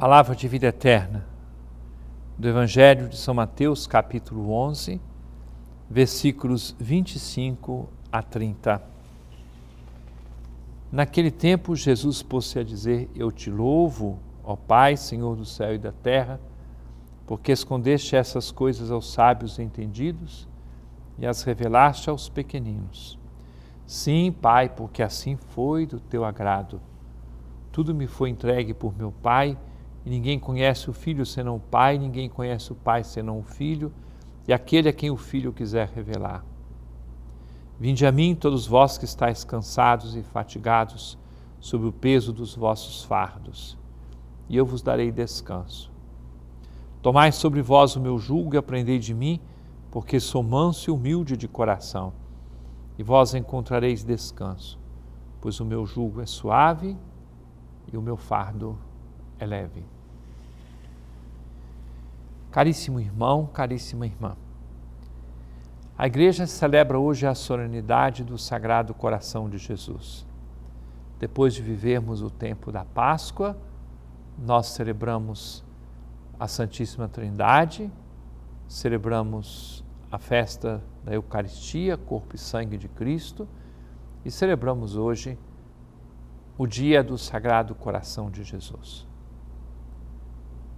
Palavra de vida eterna do Evangelho de São Mateus, capítulo 11, versículos 25 a 30. Naquele tempo, Jesus pôs-se a dizer: Eu te louvo, ó Pai, Senhor do céu e da terra, porque escondeste essas coisas aos sábios entendidos e as revelaste aos pequeninos. Sim, Pai, porque assim foi do teu agrado. Tudo me foi entregue por meu Pai e ninguém conhece o filho senão o pai, ninguém conhece o pai senão o filho, e aquele a quem o filho quiser revelar. Vinde a mim, todos vós que estáis cansados e fatigados, sob o peso dos vossos fardos, e eu vos darei descanso. Tomai sobre vós o meu jugo e aprendei de mim, porque sou manso e humilde de coração, e vós encontrareis descanso, pois o meu jugo é suave e o meu fardo é leve. Caríssimo irmão, caríssima irmã, a igreja celebra hoje a solenidade do Sagrado Coração de Jesus. Depois de vivermos o tempo da Páscoa, nós celebramos a Santíssima Trindade, celebramos a festa da Eucaristia, corpo e sangue de Cristo, e celebramos hoje o dia do Sagrado Coração de Jesus.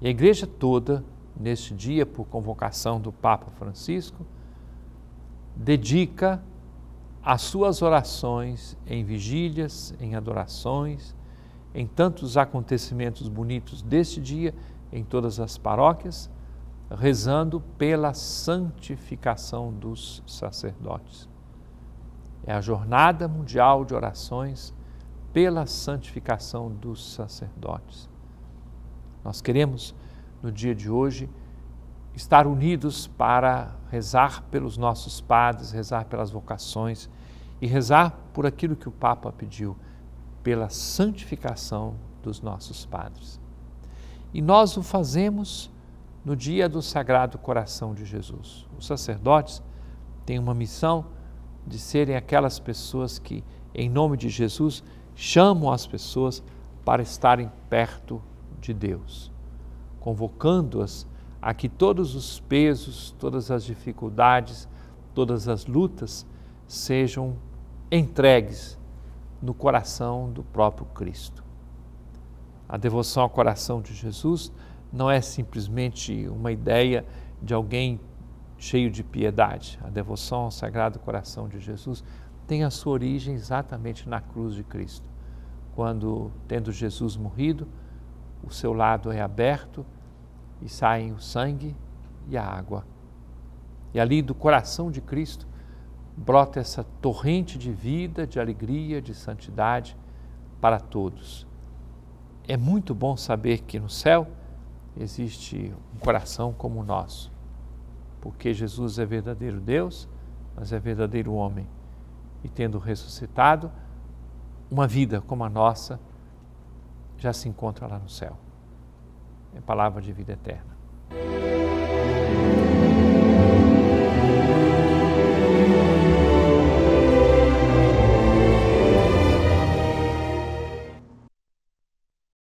E a igreja toda, neste dia, por convocação do Papa Francisco, dedica as suas orações em vigílias, em adorações, em tantos acontecimentos bonitos deste dia, em todas as paróquias, rezando pela santificação dos sacerdotes. É a Jornada Mundial de Orações pela Santificação dos Sacerdotes. Nós queremos, no dia de hoje, estar unidos para rezar pelos nossos padres, rezar pelas vocações e rezar por aquilo que o Papa pediu, pela santificação dos nossos padres. E nós o fazemos no dia do Sagrado Coração de Jesus. Os sacerdotes têm uma missão de serem aquelas pessoas que, em nome de Jesus, chamam as pessoas para estarem perto de Deus, convocando-as a que todos os pesos, todas as dificuldades, todas as lutas sejam entregues no coração do próprio Cristo. A devoção ao coração de Jesus não é simplesmente uma ideia de alguém cheio de piedade. A devoção ao Sagrado Coração de Jesus tem a sua origem exatamente na cruz de Cristo, quando, tendo Jesus morrido, o seu lado é aberto e saem o sangue e a água. E ali do coração de Cristo brota essa torrente de vida, de alegria, de santidade para todos. É muito bom saber que no céu existe um coração como o nosso, porque Jesus é verdadeiro Deus, mas é verdadeiro homem, e tendo ressuscitado, uma vida como a nossa já se encontra lá no céu. É palavra de vida eterna.